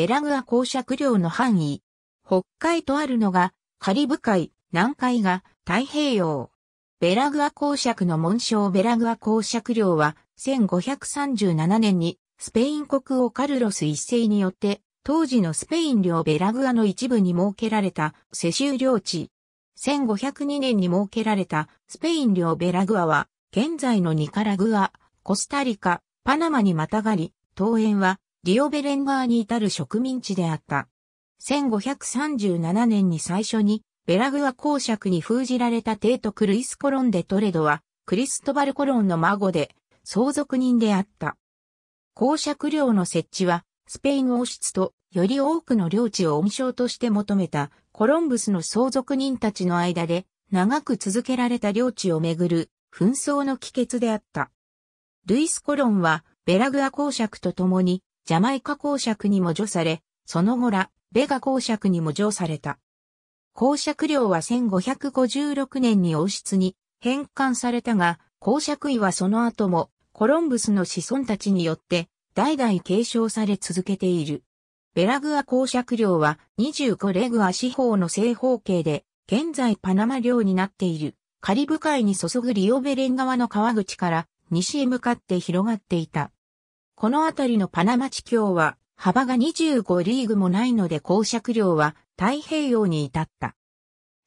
ベラグア公爵領の範囲。北海とあるのが、カリブ海、南海が太平洋。ベラグア公爵の紋章ベラグア公爵領は、1537年に、スペイン国王カルロス一世によって、当時のスペイン領ベラグアの一部に設けられた世襲領地。1502年に設けられたスペイン領ベラグアは、現在のニカラグア、コスタリカ、パナマにまたがり、東園はリオベレン川に至る植民地であった。1537年に最初に、ベラグア公爵に封じられた帝都クルイス・コロンでトレドは、クリストバル・コロンの孫で、相続人であった。公爵領の設置は、スペイン王室とより多くの領地を恩賞として求めたコロンブスの相続人たちの間で長く続けられた領地をめぐる紛争の帰結であった。ルイス・コロンはベラグア公爵と共にジャマイカ公爵にも除され、その後ら、ベガ公爵にも除された。公爵領は1556年に王室に返還されたが、公爵位はその後もコロンブスの子孫たちによって代々継承され続けている。ベラグア公爵領は25レグア四方の正方形で、現在パナマ領になっている。カリブ海に注ぐリオベレン川の川口から西へ向かって広がっていた。この辺りのパナマ地峡は幅が25リーグもないので公爵領は太平洋に至った。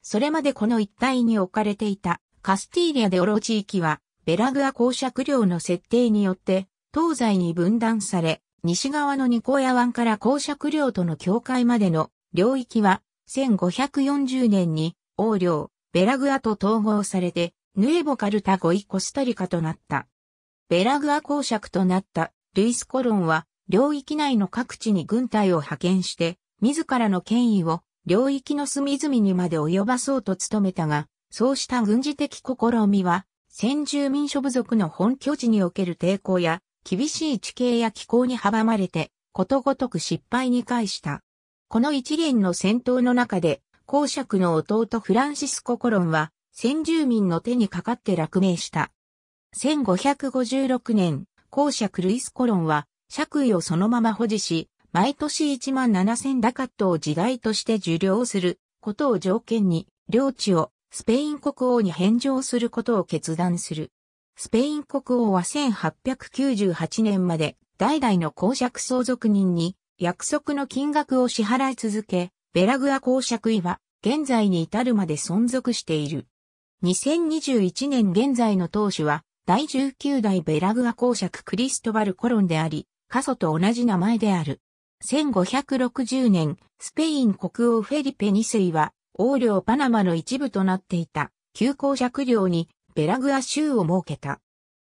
それまでこの一帯に置かれていたカスティーリアデオロ地域はベラグア公爵領の設定によって東西に分断され、西側のニコヤ湾から公爵領との境界までの領域は1540年に王領ベラグアと統合されてヌエボカルタゴイコスタリカとなった。ベラグア公爵となったルイス・コロンは領域内の各地に軍隊を派遣して、自らの権威を領域の隅々にまで及ばそうと努めたが、そうした軍事的試みは、先住民諸部族の本拠地における抵抗や、厳しい地形や気候に阻まれて、ことごとく失敗に返した。この一連の戦闘の中で、公爵の弟フランシスコ・コロンは、先住民の手にかかって落命した。1556年、公爵ルイス・コロンは、爵位をそのまま保持し、毎年1万7千ダカットを時代として受領することを条件に、領地をスペイン国王に返上することを決断する。スペイン国王は1898年まで代々の公爵相続人に約束の金額を支払い続け、ベラグア公爵位は現在に至るまで存続している。2021年現在の当主は第19代ベラグア公爵クリストバル・コロンであり、過疎と同じ名前である。1560年、スペイン国王フェリペ2世は、王領パナマの一部となっていた、旧公爵領にベラグア州を設けた。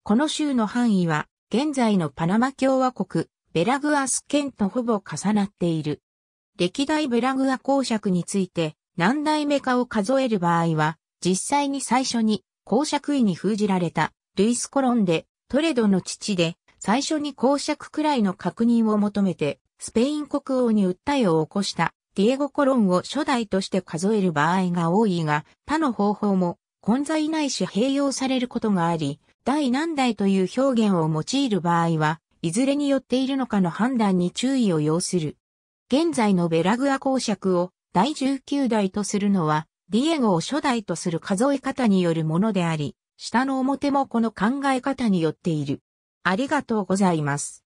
この州の範囲は、現在のパナマ共和国、ベラグアス県とほぼ重なっている。歴代ベラグア公爵について、何代目かを数える場合は、実際に最初に公爵位に封じられたルイス・コロンで、トレドの父で、最初に公爵くらいの確認を求めて、スペイン国王に訴えを起こしたディエゴ・コロンを初代として数える場合が多いが、他の方法も混在ないし併用されることがあり、第何代という表現を用いる場合は、いずれによっているのかの判断に注意を要する。現在のベラグア公爵を第19代とするのは、ディエゴを初代とする数え方によるものであり、下の表もこの考え方によっている。ありがとうございます。